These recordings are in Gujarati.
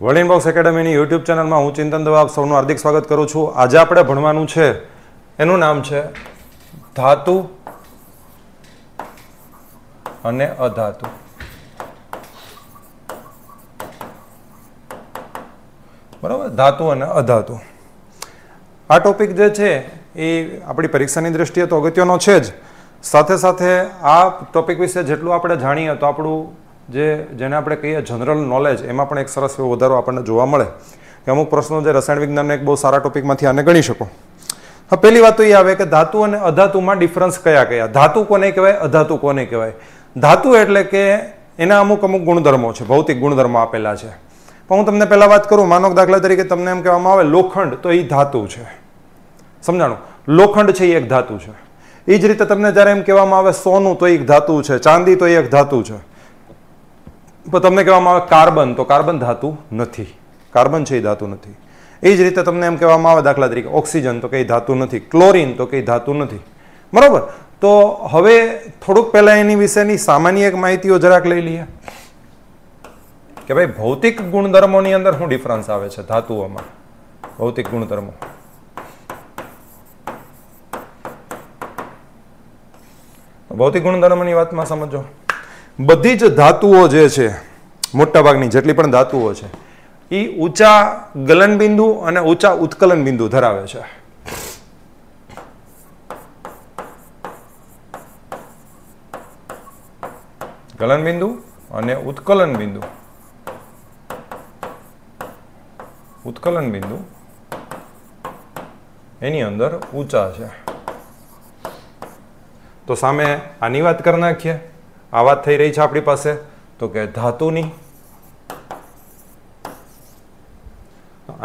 વર્લ્ડ ઇનબોક્સ એકેડમીની યુટ્યુબ ચેનલમાં હું ચિંતન દવા આપ સૌનું હાર્દિક સ્વાગત કરું છું આજે આપણે ભણવાનું છે એનું નામ છે ધાતુ અને અધાતુ બરાબર ધાતુ અને અધાતુ આ ટોપિક જે છે એ આપણી પરીક્ષાની દ્રષ્ટિએ તો અગત્યનો છે જ સાથે સાથે આ ટોપિક વિશે જેટલું આપણે જાણીએ તો આપણું જે જેને આપણે કહીએ જનરલ નોલેજ એમાં પણ એક સરસ એવો વધારો આપણને જોવા મળે કે અમુક પ્રશ્નો જે રસાયણ વિજ્ઞાનના એક બહુ સારા ટોપિકમાંથી આને ગણી શકો હા પહેલી વાત તો એ આવે કે ધાતુ અને અધાતુમાં ડિફરન્સ કયા કયા ધાતુ કોને કહેવાય અધાતુ કોને કહેવાય ધાતુ એટલે કે એના અમુક અમુક ગુણધર્મો છે ભૌતિક ગુણધર્મો આપેલા છે પણ હું તમને પહેલાં વાત કરું માનો દાખલા તરીકે તમને એમ કહેવામાં આવે લોખંડ તો એ ધાતુ છે સમજાણું લોખંડ છે એ એક ધાતુ છે એ જ રીતે તમને જ્યારે એમ કહેવામાં આવે સોનું તો એક ધાતુ છે ચાંદી તો એ એક ધાતુ છે તો તમને કહેવામાં આવે કાર્બન તો કાર્બન ધાતુ નથી કાર્બન છે એ ધાતુ નથી એ જ રીતે તમને એમ કહેવામાં આવે દાખલા તરીકે ઓક્સિજન તો કંઈ ધાતુ નથી ક્લોરિન તો કંઈ ધાતુ નથી બરાબર તો હવે થોડુંક પહેલાં એની વિશેની સામાન્ય એક માહિતીઓ જરાક લઈ લઈએ કે ભાઈ ભૌતિક ગુણધર્મોની અંદર શું ડિફરન્સ આવે છે ધાતુઓમાં ભૌતિક ગુણધર્મો ભૌતિક ગુણધર્મોની વાતમાં સમજો બધી જ ધાતુઓ જે છે મોટાભાગની જેટલી પણ ધાતુઓ છે એ ઊંચા ગલન બિંદુ અને ઊંચા ઉત્કલન બિંદુ ધરાવે છે ગલન બિંદુ અને ઉત્કલન બિંદુ ઉત્કલન બિંદુ એની અંદર ઊંચા છે તો સામે આની વાત કરી નાખીએ આ વાત થઈ રહી છે આપણી પાસે તો કે ધાતુની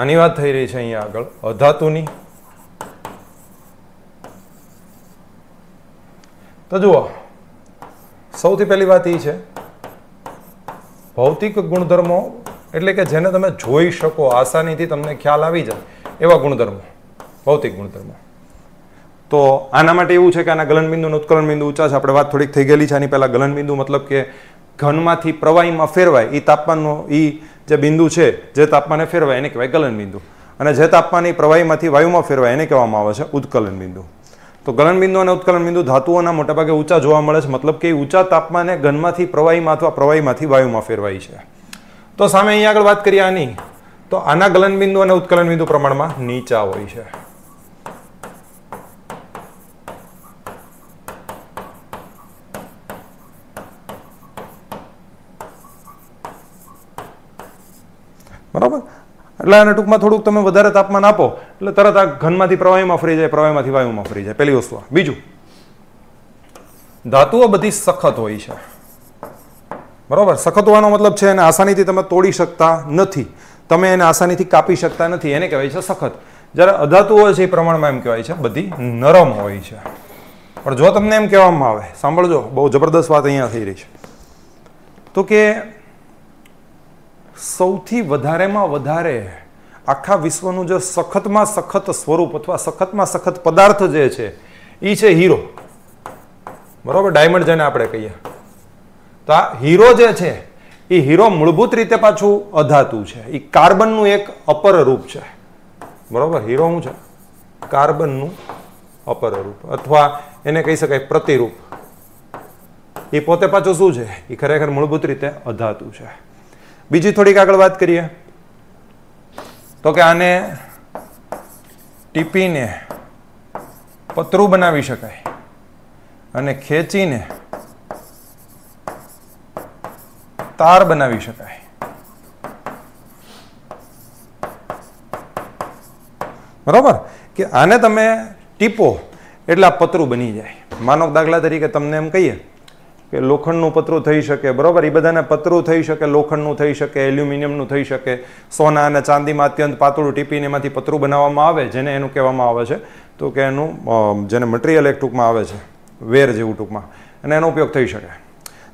આની વાત થઈ રહી છે અહીંયા આગળ અધાતુની તો જુઓ સૌથી પહેલી વાત એ છે ભૌતિક ગુણધર્મો એટલે કે જેને તમે જોઈ શકો આસાનીથી તમને ખ્યાલ આવી જાય એવા ગુણધર્મો ભૌતિક ગુણધર્મો તો આના માટે એવું છે કે આના ગલનબિંદુ અને ઉત્કલન બિંદુ ઊંચા છે આપણે વાત થોડીક થઈ ગયેલી છે આની પહેલાં ગલનબિંદુ મતલબ કે ઘનમાંથી પ્રવાહીમાં ફેરવાય એ તાપમાનનો એ જે બિંદુ છે જે તાપમાને ફેરવાય એને કહેવાય ગલનબિંદુ અને જે તાપમાન એ પ્રવાહીમાંથી વાયુમાં ફેરવાય એને કહેવામાં આવે છે ઉત્કલન બિંદુ તો ગલનબિંદુ અને ઉત્કલન બિંદુ ધાતુઓના મોટાભાગે ઊંચા જોવા મળે છે મતલબ કે ઊંચા તાપમાને ઘનમાંથી પ્રવાહીમાં અથવા પ્રવાહીમાંથી વાયુમાં ફેરવાય છે તો સામે અહીંયા આગળ વાત કરીએ આની તો આના ગલનબિંદુ અને ઉત્કલન બિંદુ પ્રમાણમાં નીચા હોય છે બરાબર એટલે આને ટૂંકમાં થોડુંક તમે વધારે તાપમાન આપો એટલે તરત આ ઘનમાંથી પ્રવાહીમાં ફરી જાય પ્રવાહીમાંથી વાયુમાં ફરી જાય પહેલી વસ્તુ બીજું ધાતુઓ બધી સખત હોય છે બરાબર સખત હોવાનો મતલબ છે એને આસાનીથી તમે તોડી શકતા નથી તમે એને આસાનીથી કાપી શકતા નથી એને કહેવાય છે સખત જ્યારે અધાતુઓ છે એ પ્રમાણમાં એમ કહેવાય છે બધી નરમ હોય છે પણ જો તમને એમ કહેવામાં આવે સાંભળજો બહુ જબરદસ્ત વાત અહીંયા થઈ રહી છે તો કે સૌથી વધારેમાં વધારે આખા વિશ્વનું જે સખતમાં સખત સ્વરૂપ અથવા સખતમાં સખત પદાર્થ જે છે એ છે હીરો બરાબર ડાયમંડ જેને આપણે કહીએ તો આ હીરો જે છે એ હીરો મૂળભૂત રીતે પાછું અધાતુ છે એ કાર્બનનું એક અપર રૂપ છે બરાબર હીરો શું છે કાર્બનનું અપર રૂપ અથવા એને કહી શકાય પ્રતિરૂપ એ પોતે પાછું શું છે એ ખરેખર મૂળભૂત રીતે અધાતુ છે બીજી થોડીક આગળ વાત કરીએ તો કે આને ટીપીને પતરું બનાવી શકાય અને ખેંચીને તાર બનાવી શકાય બરોબર કે આને તમે ટીપો એટલે આ પતરું બની જાય માનવ દાખલા તરીકે તમને એમ કહીએ કે લોખંડનું પતરું થઈ શકે બરાબર એ બધાને પતરું થઈ શકે લોખંડનું થઈ શકે એલ્યુમિનિયમનું થઈ શકે સોના અને ચાંદીમાં અત્યંત પાતળું ટીપીને એમાંથી પતરું બનાવવામાં આવે જેને એનું કહેવામાં આવે છે તો કે એનું જેને મટીરિયલ એક ટૂંકમાં આવે છે વેર જેવું ટૂંકમાં અને એનો ઉપયોગ થઈ શકે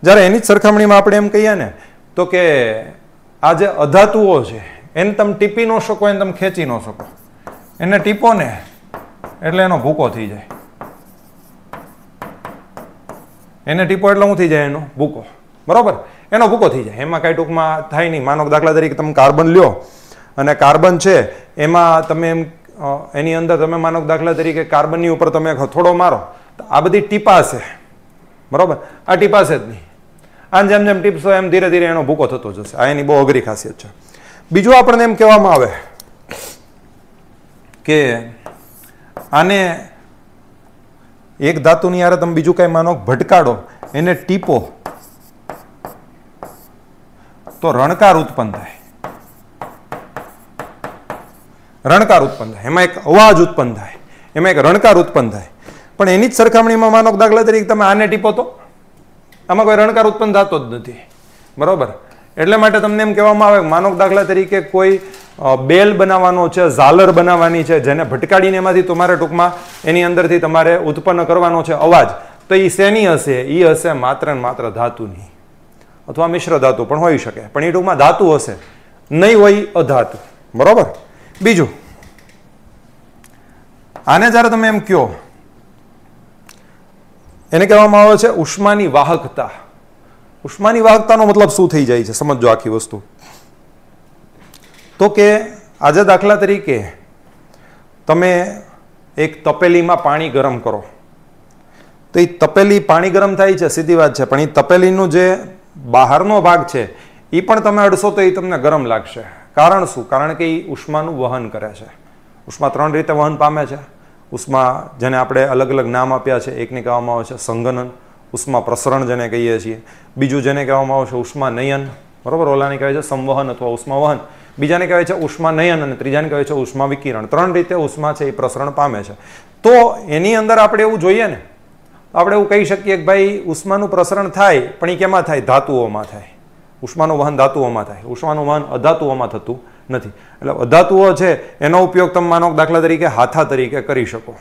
જ્યારે એની જ સરખામણીમાં આપણે એમ કહીએ ને તો કે આ જે અધાતુઓ છે એને તમે ટીપી ન શકો એને તમે ખેંચી ન શકો એને ટીપો ને એટલે એનો ભૂકો થઈ જાય એને ટીપો એટલે શું થઈ જાય એનો ભૂકો બરાબર એનો ભૂકો થઈ જાય એમાં કાંઈ ટૂંકમાં થાય નહીં માનો દાખલા તરીકે તમે કાર્બન લ્યો અને કાર્બન છે એમાં તમે એમ એની અંદર તમે માનો દાખલા તરીકે કાર્બનની ઉપર તમે હથોડો મારો તો આ બધી ટીપા છે બરાબર આ ટીપાશે જ નહીં આમ જેમ જેમ ટીપશો એમ ધીરે ધીરે એનો ભૂકો થતો જશે આ એની બહુ અઘરી ખાસિયત છે બીજું આપણને એમ કહેવામાં આવે કે આને એક ધાતુની યાર તમે બીજું કાંઈ માનો ભટકાડો એને ટીપો તો રણકાર ઉત્પન્ન થાય રણકાર ઉત્પન્ન થાય એમાં એક અવાજ ઉત્પન્ન થાય એમાં એક રણકાર ઉત્પન્ન થાય પણ એની જ સરખામણીમાં માનો દાખલા તરીકે તમે આને ટીપો તો આમાં કોઈ રણકાર ઉત્પન્ન થતો જ નથી બરાબર એટલે માટે તમને એમ કહેવામાં આવે માનો દાખલા તરીકે કોઈ બેલ બનાવવાનો છે ઝાલર બનાવવાની છે જેને ભટકાડીને એમાંથી તમારે ટૂંકમાં એની અંદરથી તમારે ઉત્પન્ન કરવાનો છે અવાજ તો એ શેની હશે એ હશે માત્ર ને માત્ર ધાતુની અથવા મિશ્ર ધાતુ પણ હોઈ શકે પણ એ ટૂંકમાં ધાતુ હશે નહીં હોય અધાતુ બરાબર બીજું આને જ્યારે તમે એમ કહો એને કહેવામાં આવે છે ઉષ્માની વાહકતા ઉષ્માની વાહકતાનો મતલબ શું થઈ જાય છે સમજો આખી વસ્તુ તો કે આજે દાખલા તરીકે તમે એક તપેલીમાં પાણી ગરમ કરો તો એ તપેલી પાણી ગરમ થાય છે સીધી વાત છે પણ એ તપેલીનું જે બહારનો ભાગ છે એ પણ તમે અડશો તો એ તમને ગરમ લાગશે કારણ શું કારણ કે એ ઉષ્માનું વહન કરે છે ઉષ્મા ત્રણ રીતે વહન પામે છે ઉષ્મા જેને આપણે અલગ અલગ નામ આપ્યા છે એકને કહેવામાં આવે છે સંગનન ઉષ્મા પ્રસરણ જેને કહીએ છીએ બીજું જેને કહેવામાં આવે છે ઉષ્મા નયન બરાબર ઓલાને કહેવાય છે સંવહન અથવા ઉષ્મા વહન બીજાને કહેવાય છે ઉષ્મા નયન અને ત્રીજાને કહેવાય છે ઉષ્મા વિકિરણ ત્રણ રીતે ઉષ્મા છે એ પ્રસરણ પામે છે તો એની અંદર આપણે એવું જોઈએ ને આપણે એવું કહી શકીએ કે ભાઈ ઉષ્માનું પ્રસરણ થાય પણ એ કેમાં થાય ધાતુઓમાં થાય ઉષ્માનું વહન ધાતુઓમાં થાય ઉષ્માનું વહન અધાતુઓમાં થતું નથી એટલે અધાતુઓ છે એનો ઉપયોગ તમે માનો દાખલા તરીકે હાથા તરીકે કરી શકો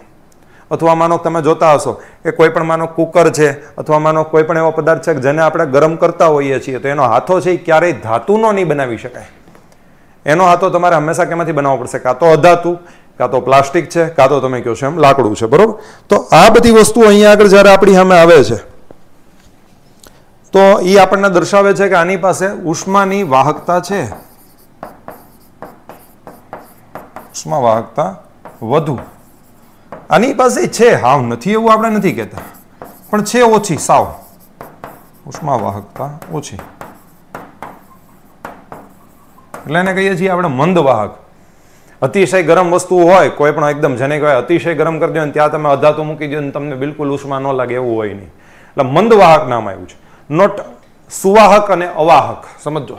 અથવા માનો તમે જોતા હશો કે કોઈ પણ માનો કુકર છે અથવા માનો કોઈ પણ એવો પદાર્થ છે જેને આપણે ગરમ કરતા હોઈએ છીએ તો એનો હાથો છે એ ક્યારેય ધાતુનો નહીં બનાવી શકાય એનો હાથો તમારે હંમેશા કેમાંથી બનાવવો પડશે કાં તો અધાતુ કાં તો પ્લાસ્ટિક છે કાં તો તમે કહો છો એમ લાકડું છે બરાબર તો આ બધી વસ્તુઓ અહીંયા આગળ જ્યારે આપણી સામે આવે છે તો એ આપણને દર્શાવે છે કે આની પાસે ઉષ્માની વાહકતા છે ઉષ્મા વાહકતા વધુ આની પાસે છે હાવ નથી એવું આપણે નથી કહેતા પણ છે ઓછી સાવ ઉષ્માવાહકતા ઓછી એટલે એને કહીએ છીએ આપણે મંદ વાહક અતિશય ગરમ વસ્તુ હોય કોઈ પણ એકદમ જેને કહેવાય અતિશય ગરમ કરી દો ને ત્યાં તમે અધાતું મૂકી દો ને તમને બિલકુલ ઉષ્મા ન લાગે એવું હોય નહીં એટલે મંદ વાહક નામ આવ્યું છે નોટ સુવાહક અને અવાહક સમજો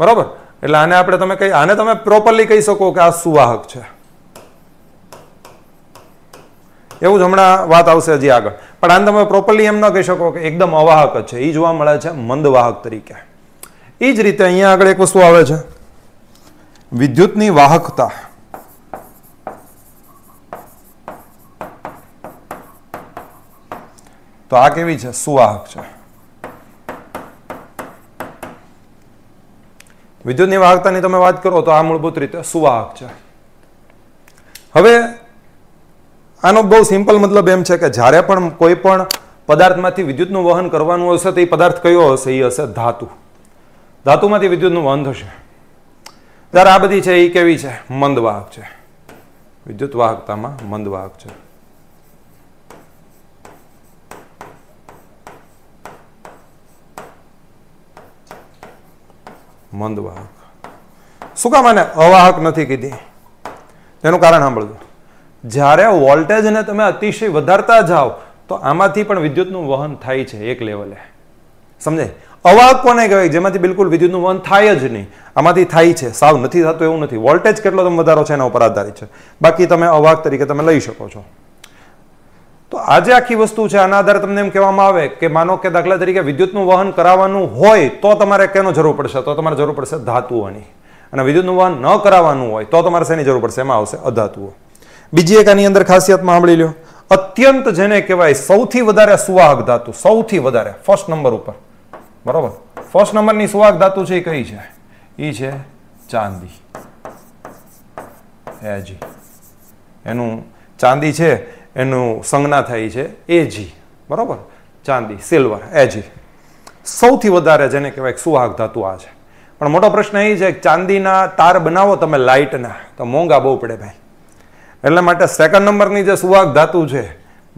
બરાબર એટલે આને આપણે તમે કહી આને તમે પ્રોપરલી કહી શકો કે આ સુવાહક છે એવું જ હમણાં વાત આવશે હજી આગળ પણ આને તમે પ્રોપરલી એમ ન કહી શકો કે એકદમ અવાહક જ છે એ જોવા મળે છે મંદવાહક તરીકે એ જ રીતે અહીંયા આગળ એક વસ્તુ આવે છે વિદ્યુતની વાહકતા તો આ કેવી છે સુવાહક છે વિદ્યુતની વાહકતાની તમે વાત કરો તો આ મૂળભૂત રીતે સુવાહક છે હવે આનો બહુ સિમ્પલ મતલબ એમ છે કે જ્યારે પણ કોઈ પણ પદાર્થમાંથી વિદ્યુતનું વહન કરવાનું હશે તો એ પદાર્થ કયો હશે એ હશે ધાતુ ધાતુમાંથી વિદ્યુતનું વહન થશે ત્યારે આ બધી છે એ કેવી છે મંદવાહક છે વિદ્યુત વાહકતામાં મંદવાહક છે મંદવાહક શું કામ એને અવાહક નથી કીધી તેનું કારણ સાંભળજો જ્યારે વોલ્ટેજને તમે અતિશય વધારતા જાઓ તો આમાંથી પણ વિદ્યુતનું વહન થાય છે એક લેવલે સમજાય અવાહક કોને કહેવાય જેમાંથી બિલકુલ વિદ્યુતનું વહન થાય જ નહીં આમાંથી થાય છે સાવ નથી થતું એવું નથી વોલ્ટેજ કેટલો તમે વધારો છે એના ઉપર આધારિત છે બાકી તમે અવાહક તરીકે તમે લઈ શકો છો તો આજે આખી વસ્તુ છે આના આધારે તમને એમ કહેવામાં આવે કે માનો કે દાખલા તરીકે વિદ્યુતનું વહન કરાવવાનું હોય તો તમારે કેનો જરૂર પડશે તો તમારે જરૂર પડશે ધાતુઓની અને વિદ્યુતનું વહન ન કરાવવાનું હોય તો તમારે શેની જરૂર પડશે એમાં આવશે અધાતુઓ બીજી એક આની અંદર ખાસિયતમાં સાંભળી લ્યો અત્યંત જેને કહેવાય સૌથી વધારે સુવાહક ધાતુ સૌથી વધારે ફર્સ્ટ નંબર ઉપર બરાબર ફર્સ્ટ નંબરની સુવાહક ધાતુ છે એ કઈ છે એ છે ચાંદી એજી એનું ચાંદી છે એનું સંજ્ઞા થાય છે એજી બરાબર ચાંદી સિલ્વર એજી સૌથી વધારે જેને કહેવાય સુવાહક ધાતુ આ છે પણ મોટો પ્રશ્ન એ છે ચાંદીના તાર બનાવો તમે લાઇટના તો મોંઘા બહુ પડે ભાઈ એટલા માટે સેકન્ડ નંબરની જે સુવાક ધાતુ છે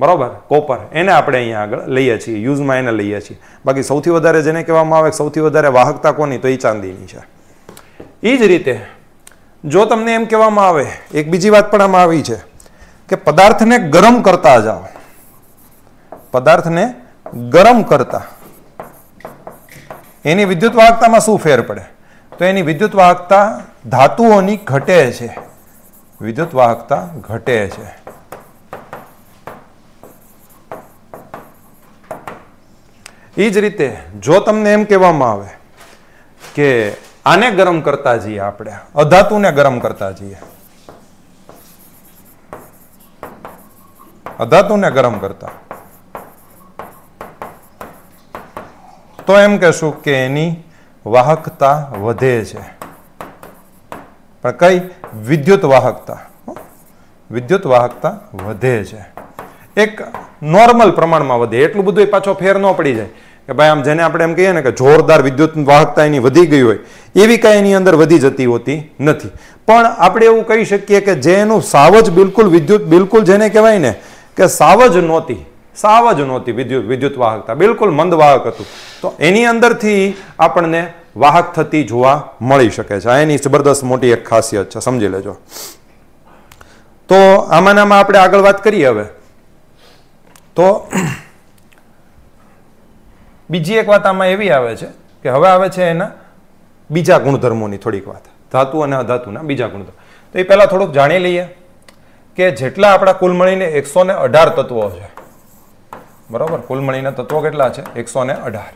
બરાબર કોપર એને આપણે અહીંયા આગળ લઈએ છીએ યુઝમાં એને લઈએ છીએ બાકી સૌથી વધારે જેને કહેવામાં આવે સૌથી વધારે વાહકતા કોની તો એ ચાંદીની છે એ જ રીતે જો તમને એમ કહેવામાં આવે એક બીજી વાત પણ આમાં આવી છે કે પદાર્થને ગરમ કરતા જાઓ પદાર્થને ગરમ કરતા એની વિદ્યુત વાહકતામાં શું ફેર પડે તો એની વિદ્યુત વાહકતા ધાતુઓની ઘટે છે વિદ્યુત વાહકતા ઘટે છે એ જ રીતે જો તમને એમ કહેવામાં આવે કે આને ગરમ કરતા જઈએ આપણે અધાતુને ગરમ કરતા જઈએ અધાતુને ગરમ કરતા તો એમ કહેશું કે એની વાહકતા વધે છે પણ કઈ વિદ્યુત વાહકતા વિદ્યુત વાહકતા વધે છે એક નોર્મલ પ્રમાણમાં વધે એટલું બધું પાછો ફેર ન પડી જાય કે ભાઈ આમ જેને આપણે એમ કહીએ ને કે જોરદાર વિદ્યુત વાહકતા એની વધી ગઈ હોય એવી કાંઈ એની અંદર વધી જતી હોતી નથી પણ આપણે એવું કહી શકીએ કે જે એનું સાવજ બિલકુલ વિદ્યુત બિલકુલ જેને કહેવાય ને કે સાવજ નહોતી સાવજ નહોતી વિદ્યુત વિદ્યુત વાહકતા બિલકુલ મંદ વાહક હતું તો એની અંદરથી આપણને વાહક થતી જોવા મળી શકે છે એની જબરદસ્ત મોટી એક ખાસિયત છે સમજી લેજો તો આમાંનામાં આપણે આગળ વાત કરીએ હવે તો બીજી એક વાત આમાં એવી આવે છે કે હવે આવે છે એના બીજા ગુણધર્મોની થોડીક વાત ધાતુ અને અધાતુના બીજા ગુણધર્મ તો એ પહેલાં થોડુંક જાણી લઈએ કે જેટલા આપણા કુલ મળીને એકસો ને અઢાર તત્વો છે બરાબર કુલ મળીને તત્વો કેટલા છે એકસો ને અઢાર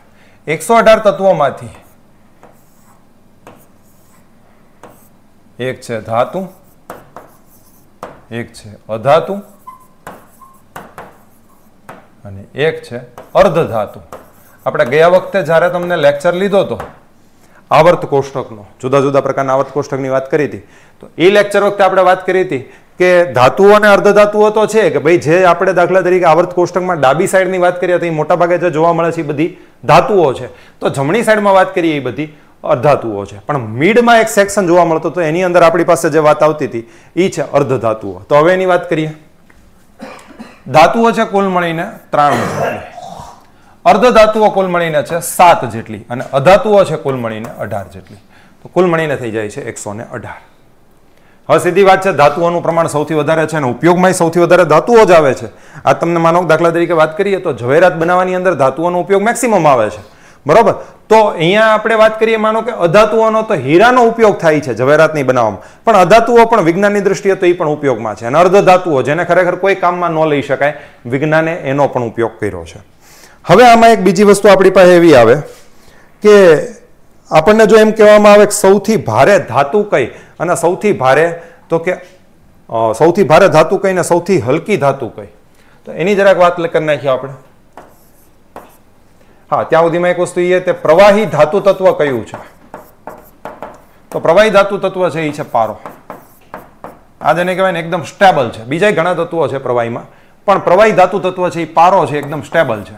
એકસો અઢાર તત્વોમાંથી એક છે ધાતુ એક છે અધાતુ અને એક છે અર્ધ ધાતુ આપણે ગયા વખતે જ્યારે તમને લેક્ચર લીધો હતો આવર્ત કોષ્ટકનો જુદા જુદા પ્રકારના આવર્ત કોષ્ટકની વાત કરી હતી તો એ લેક્ચર વખતે આપણે વાત કરી હતી કે ધાતુઓ અને અર્ધધાતુઓ તો છે કે ભાઈ જે આપણે દાખલા તરીકે આવર્ત કોષ્ટકમાં ડાબી સાઈડની વાત કરીએ તો એ મોટાભાગે જે જોવા મળે છે એ બધી ધાતુઓ છે તો જમણી સાઈડમાં વાત કરીએ એ બધી અર્ધાતુઓ છે પણ મિડમાં એક સેક્શન જોવા મળતો તો એની અંદર આપણી પાસે જે વાત આવતી હતી એ છે અર્ધધાતુઓ તો હવે એની વાત કરીએ ધાતુઓ છે કુલ મળીને ત્રાણું જેટલી અર્ધધાતુઓ કુલ મળીને છે સાત જેટલી અને અધાતુઓ છે કુલ મળીને અઢાર જેટલી તો કુલ મળીને થઈ જાય છે એકસો ને અઢાર હવે સીધી વાત છે ધાતુઓનું પ્રમાણ સૌથી વધારે છે અને ઉપયોગમાં સૌથી વધારે ધાતુઓ જ આવે છે આ તમને માનો દાખલા તરીકે વાત કરીએ તો ઝવેરાત બનાવવાની અંદર ધાતુઓનો ઉપયોગ મેક્સિમમ આવે છે બરોબર તો અહીંયા આપણે વાત કરીએ માનો કે અધાતુઓનો તો હીરાનો ઉપયોગ થાય છે જવેરાતની બનાવવામાં પણ અધાતુઓ પણ વિજ્ઞાનની દ્રષ્ટિએ તો એ પણ ઉપયોગમાં છે અને અર્ધધાતુઓ જેને ખરેખર કોઈ કામમાં ન લઈ શકાય વિજ્ઞાને એનો પણ ઉપયોગ કર્યો છે હવે આમાં એક બીજી વસ્તુ આપણી પાસે એવી આવે કે આપણને જો એમ કહેવામાં આવે કે સૌથી ભારે ધાતુ કઈ અને સૌથી ભારે તો કે સૌથી ભારે ધાતુ કઈ ને સૌથી હલકી ધાતુ કઈ તો એની જરાક વાત કરી નાખીએ આપણે હા ત્યાં સુધીમાં એક વસ્તુ એ તે પ્રવાહી ધાતુ તત્વ કયું છે તો પ્રવાહી ધાતુ તત્વ છે એ છે પારો આ જેને કહેવાય ને એકદમ સ્ટેબલ છે બીજા ઘણા તત્વો છે પ્રવાહીમાં પણ પ્રવાહી ધાતુ તત્વ છે એ પારો છે એકદમ સ્ટેબલ છે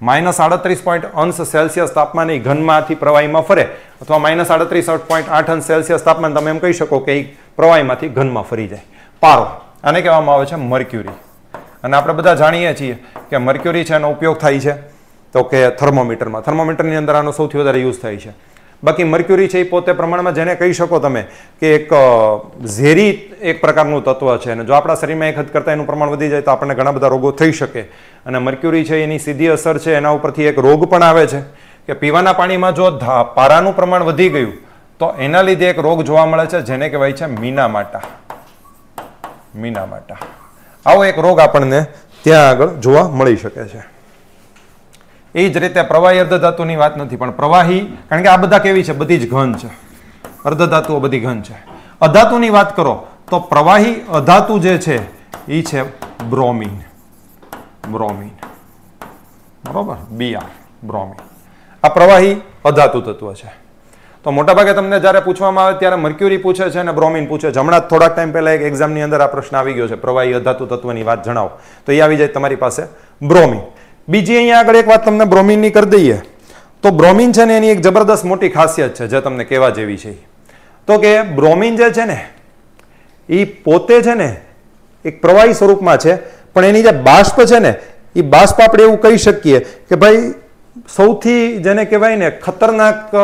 માઇનસ આડત્રીસ પોઈન્ટ અંશ સેલ્સિયસ તાપમાને ઘનમાંથી પ્રવાહીમાં ફરે અથવા માઇનસ આડત્રીસ પોઈન્ટ આઠ અંશ સેલ્સિયસ તાપમાન તમે એમ કહી શકો કે એ પ્રવાહીમાંથી ઘનમાં ફરી જાય પારો આને કહેવામાં આવે છે મર્ક્યુરી અને આપણે બધા જાણીએ છીએ કે મર્ક્યુરી છે એનો ઉપયોગ થાય છે તો કે થર્મોમીટરમાં થર્મોમીટરની અંદર આનો સૌથી વધારે યુઝ થાય છે બાકી મર્ક્યુરી છે એ પોતે પ્રમાણમાં જેને કહી શકો તમે કે એક ઝેરી એક પ્રકારનું તત્વ છે અને જો આપણા શરીરમાં એક હદ કરતાં એનું પ્રમાણ વધી જાય તો આપણને ઘણા બધા રોગો થઈ શકે અને મર્ક્યુરી છે એની સીધી અસર છે એના ઉપરથી એક રોગ પણ આવે છે કે પીવાના પાણીમાં જો પારાનું પ્રમાણ વધી ગયું તો એના લીધે એક રોગ જોવા મળે છે જેને કહેવાય છે મીના માટા મીના માટા આવો એક રોગ આપણને ત્યાં આગળ જોવા મળી શકે છે એ જ રીતે પ્રવાહી અર્ધધાતુની વાત નથી પણ પ્રવાહી કારણ કે આ બધા કેવી છે બધી જ ઘન છે અર્ધધાતુઓ બધી ઘન છે અધાતુની વાત કરો તો પ્રવાહી અધાતુ જે છે એ છે બ્રોમિન બ્રોમિન બરોબર બીઆર બ્રોમિન આ પ્રવાહી અધાતુ તત્વ છે તો મોટાભાગે તમને જ્યારે પૂછવામાં આવે ત્યારે મર્ક્યુરી પૂછે છે અને બ્રોમિન પૂછે છે હમણાં થોડાક ટાઈમ પહેલાં એક એક્ઝામની અંદર આ પ્રશ્ન આવી ગયો છે પ્રવાહી અધાતુ તત્વની વાત જણાવો તો એ આવી જાય તમારી પાસે બ્રોમિન બીજી અહીંયા આગળ એક વાત તમને બ્રોમિનની કરી દઈએ તો બ્રોમિન છે ને એની એક જબરદસ્ત મોટી ખાસિયત છે જે તમને કહેવા જેવી છે તો કે બ્રોમિન જે છે ને એ પોતે છે ને એક પ્રવાહી સ્વરૂપમાં છે પણ એની જે બાષ્પ છે ને એ બાષ્પ આપણે એવું કહી શકીએ કે ભાઈ સૌથી જેને કહેવાય ને ખતરનાક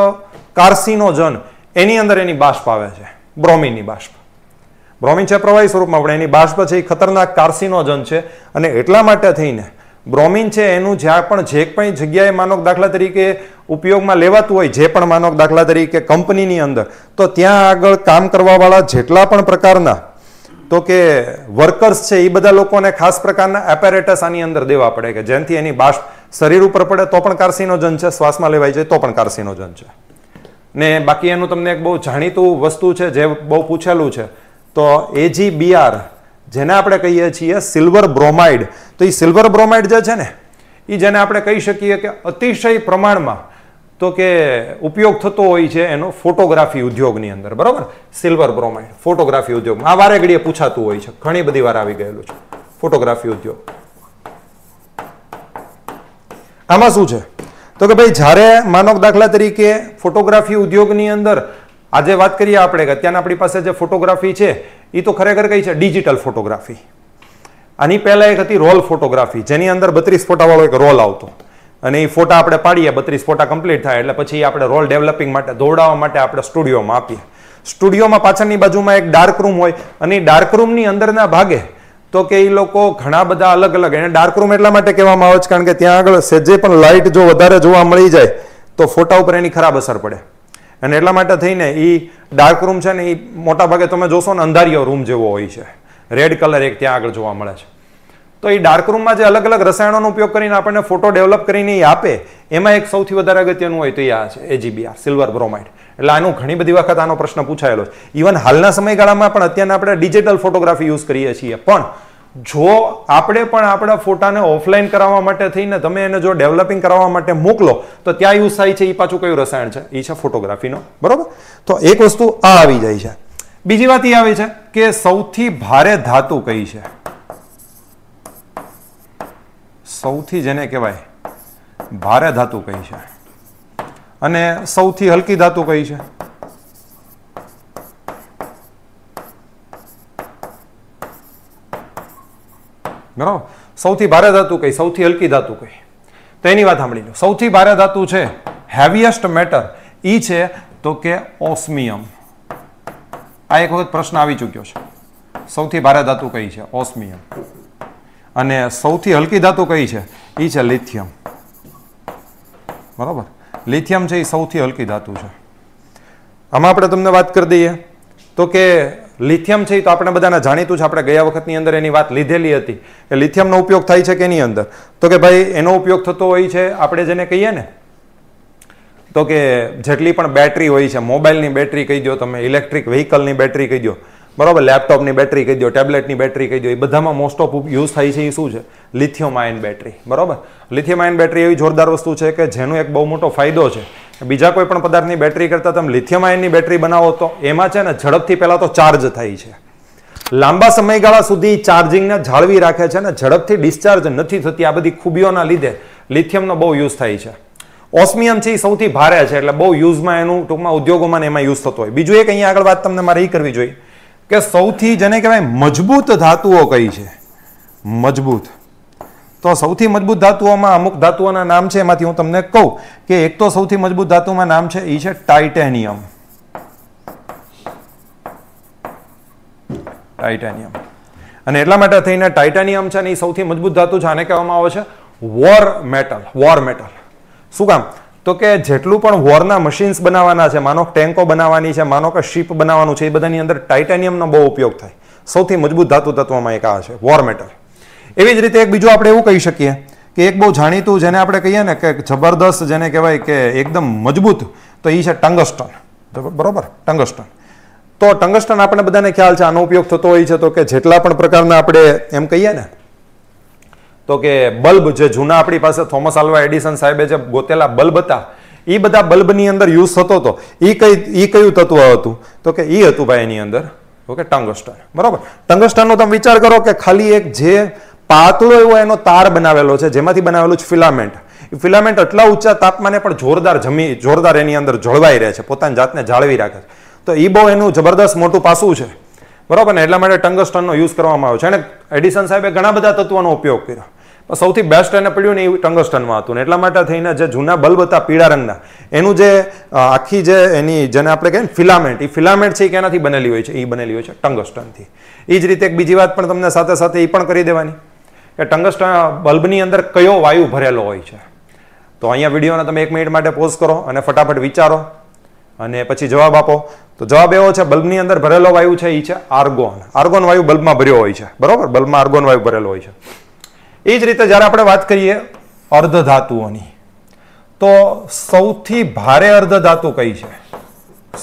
જન એની અંદર એની બાષ્પ આવે છે બ્રોમિનની બાષ્પ બ્રોમિન છે પ્રવાહી સ્વરૂપમાં પણ એની બાષ્પ છે એ ખતરનાક કારસીનો જન છે અને એટલા માટે થઈને બ્રોમિન છે એનું જ્યાં પણ જે પણ જગ્યાએ માનો દાખલા તરીકે ઉપયોગમાં લેવાતું હોય જે પણ માનો દાખલા તરીકે કંપનીની અંદર તો ત્યાં આગળ કામ કરવાવાળા જેટલા પણ પ્રકારના તો કે વર્કર્સ છે એ બધા લોકોને ખાસ પ્રકારના એપેરેટસ આની અંદર દેવા પડે કે જેનાથી એની બાષ્પ શરીર ઉપર પડે તો પણ કાર્સિનોજન છે શ્વાસમાં લેવાય જાય તો પણ કાર્સિનોજન છે ને બાકી એનું તમને એક બહુ જાણીતું વસ્તુ છે જે બહુ પૂછેલું છે તો એજી બીઆર જેને આપણે કહીએ છીએ સિલ્વર બ્રોમાઇડ તો એ સિલ્વર બ્રોમાઇડ જે છે ને એ જેને આપણે કહી શકીએ કે અતિશય પ્રમાણમાં તો કે ઉપયોગ થતો હોય છે એનો ફોટોગ્રાફી ઉદ્યોગની અંદર બરાબર સિલ્વર બ્રોમાઇડ ફોટોગ્રાફી ઉદ્યોગમાં આ વારે ઘડીએ પૂછાતું હોય છે ઘણી બધી વાર આવી ગયેલું છે ફોટોગ્રાફી ઉદ્યોગ આમાં શું છે તો કે ભાઈ જ્યારે માનવ દાખલા તરીકે ફોટોગ્રાફી ઉદ્યોગની અંદર આજે વાત કરીએ આપણે કે અત્યારના આપણી પાસે જે ફોટોગ્રાફી છે એ તો ખરેખર કઈ છે ડિજિટલ ફોટોગ્રાફી આની પહેલાં એક હતી રોલ ફોટોગ્રાફી જેની અંદર બત્રીસ ફોટાવાળો એક રોલ આવતો અને એ ફોટા આપણે પાડીએ બત્રીસ ફોટા કમ્પ્લીટ થાય એટલે પછી આપણે રોલ ડેવલપિંગ માટે દોડાવવા માટે આપણે સ્ટુડિયોમાં આપીએ સ્ટુડિયોમાં પાછળની બાજુમાં એક ડાર્ક રૂમ હોય અને એ ડાર્ક રૂમની અંદરના ભાગે તો કે એ લોકો ઘણા બધા અલગ અલગ એને ડાર્ક રૂમ એટલા માટે કહેવામાં આવે છે કારણ કે ત્યાં આગળ સેજે પણ લાઇટ જો વધારે જોવા મળી જાય તો ફોટા ઉપર એની ખરાબ અસર પડે અને એટલા માટે થઈને એ ડાર્ક રૂમ છે ને એ મોટા ભાગે તમે જોશો ને અંધારીયો રૂમ જેવો હોય છે રેડ કલર એક ત્યાં આગળ જોવા મળે છે તો એ ડાર્ક રૂમમાં જે અલગ અલગ રસાયણોનો ઉપયોગ કરીને આપણને ફોટો ડેવલપ કરીને એ આપે એમાં એક સૌથી વધારે અગત્યનું હોય તો એ આ છે એજીબીઆર સિલ્વર બ્રોમાઇડ એટલે આનું ઘણી બધી વખત આનો પ્રશ્ન પૂછાયેલો છે ઇવન હાલના સમયગાળામાં પણ અત્યારે આપણે ડિજિટલ ફોટોગ્રાફી યુઝ કરીએ છીએ પણ જો આપણે પણ આપણા ફોટાને ઓફલાઈન કરાવવા માટે થઈને તમે એને જો ડેવલપિંગ કરાવવા માટે મોકલો તો ત્યાં યુઝ થાય છે એ પાછું કયું રસાયણ છે એ છે ફોટોગ્રાફીનો બરાબર તો એક વસ્તુ આ આવી જાય છે બીજી વાત એ આવે છે કે સૌથી ભારે ધાતુ કઈ છે સૌથી જેને કહેવાય ભારે ધાતુ કઈ છે અને સૌથી હલકી ધાતુ કઈ છે બરાબર સૌથી ભારે ધાતુ કઈ સૌથી હલકી ધાતુ કઈ તો એની વાત સાંભળી લો સૌથી ભારે ધાતુ છે હેવીએસ્ટ મેટર ઈ છે તો કે ઓસ્મિયમ આ એક વખત પ્રશ્ન આવી ચૂક્યો છે સૌથી ભારે ધાતુ કઈ છે ઓસ્મિયમ અને સૌથી હલકી ધાતુ કઈ છે એ છે લિથિયમ બરાબર લિથિયમ છે એ સૌથી હલકી ધાતુ છે આમાં આપણે તમને વાત કરી દઈએ તો કે લિથિયમ છે એ તો આપણે બધાને જાણીતું છે આપણે ગયા વખતની અંદર એની વાત લીધેલી હતી કે લિથિયમનો ઉપયોગ થાય છે કે એની અંદર તો કે ભાઈ એનો ઉપયોગ થતો હોય છે આપણે જેને કહીએ ને તો કે જેટલી પણ બેટરી હોય છે મોબાઈલની બેટરી કહી દો તમે ઇલેક્ટ્રિક વ્હીકલની બેટરી કહી દો બરાબર લેપટોપની બેટરી કહી દો ટેબ્લેટની બેટરી કહી દો એ બધામાં મોસ્ટ ઓફ યુઝ થાય છે એ શું છે લિથિયમ આયન બેટરી બરાબર લિથિયમ આયન બેટરી એવી જોરદાર વસ્તુ છે કે જેનો એક બહુ મોટો ફાયદો છે બીજા કોઈ પણ પદાર્થની બેટરી કરતાં તમે લિથિયમ આયનની બેટરી બનાવો તો એમાં છે ને ઝડપથી પહેલાં તો ચાર્જ થાય છે લાંબા સમયગાળા સુધી ચાર્જિંગને જાળવી રાખે છે ને ઝડપથી ડિસ્ચાર્જ નથી થતી આ બધી ખૂબીઓના લીધે લિથિયમનો બહુ યુઝ થાય છે ઓસ્મિયમ છે એ સૌથી ભારે છે એટલે બહુ યુઝમાં એનું ટૂંકમાં ઉદ્યોગોમાં એમાં યુઝ થતો હોય બીજું એક અહીંયા આગળ વાત તમને મારે એ કરવી જોઈએ કે સૌથી જેને કહેવાય મજબૂત ધાતુઓ કઈ છે મજબૂત તો સૌથી મજબૂત ધાતુઓમાં અમુક ધાતુઓના નામ છે એમાંથી હું તમને કહું કે એક તો સૌથી મજબૂત ધાતુમાં નામ છે એ છે ટાઇટેનિયમ ટાઇટેનિયમ અને એટલા માટે થઈને ટાઇટેનિયમ છે ને એ સૌથી મજબૂત ધાતુ છે આને કહેવામાં આવે છે વોર મેટલ વોર મેટલ શું કામ તો કે જેટલું પણ વોરના મશીન્સ બનાવવાના છે માનો ટેન્કો બનાવવાની છે માનો કે શિપ બનાવવાનું છે એ બધાની અંદર ટાઇટેનિયમનો બહુ ઉપયોગ થાય સૌથી મજબૂત ધાતુ તત્વમાં એક આ છે વોર મેટલ એવી જ રીતે એક બીજું આપણે એવું કહી શકીએ કે એક બહુ જાણીતું જેને આપણે કહીએ ને કે જબરદસ્ત જેને કહેવાય કે એકદમ મજબૂત તો એ છે ટંગસ્ટન બરોબર ટંગસ્ટન તો ટંગસ્ટન આપણે બધાને ખ્યાલ છે આનો ઉપયોગ થતો હોય છે તો કે જેટલા પણ પ્રકારના આપણે એમ કહીએ ને તો કે બલ્બ જે જૂના આપણી પાસે થોમસ આલ્વા એડિસન સાહેબે જે ગોતેલા બલ્બ હતા એ બધા બલ્બની અંદર યુઝ થતો હતો એ કઈ એ કયું તત્વ હતું તો કે એ હતું ભાઈ એની અંદર ઓકે ટંગસ્ટન બરાબર ટંગસ્ટનનો તમે વિચાર કરો કે ખાલી એક જે પાતળો એવો એનો તાર બનાવેલો છે જેમાંથી બનાવેલું છે ફિલામેન્ટ ફિલામેન્ટ આટલા ઊંચા તાપમાને પણ જોરદાર જમી જોરદાર એની અંદર જળવાઈ રહે છે પોતાની જાતને જાળવી રાખે છે તો એ બહુ એનું જબરદસ્ત મોટું પાસું છે બરાબર ને એટલા માટે ટંગસ્ટનનો યુઝ કરવામાં આવ્યો છે અને એડિસન સાહેબે ઘણા બધા તત્વોનો ઉપયોગ કર્યો પણ સૌથી બેસ્ટ એને પડ્યું ને એ ટંગસ્ટનમાં હતું ને એટલા માટે થઈને જે જૂના બલ્બ હતા પીળા રંગના એનું જે આખી જે એની જેને આપણે કહીએ ફિલામેન્ટ એ ફિલામેન્ટ છે એ કેનાથી બનેલી હોય છે એ બનેલી હોય છે ટંગસ્ટનથી એ જ રીતે એક બીજી વાત પણ તમને સાથે સાથે એ પણ કરી દેવાની કે ટંગસ્ટન બલ્બની અંદર કયો વાયુ ભરેલો હોય છે તો અહીંયા વિડીયોને તમે એક મિનિટ માટે પોઝ કરો અને ફટાફટ વિચારો અને પછી જવાબ આપો તો જવાબ એવો છે બલ્બની અંદર ભરેલો વાયુ છે એ છે આર્ગોન આર્ગોન વાયુ બલ્બમાં ભર્યો હોય છે બરાબર બલ્બમાં આર્ગોન વાયુ ભરેલો હોય છે એ જ રીતે જ્યારે આપણે વાત કરીએ અર્ધધાતુઓની તો સૌથી ભારે અર્ધધાતુ કઈ છે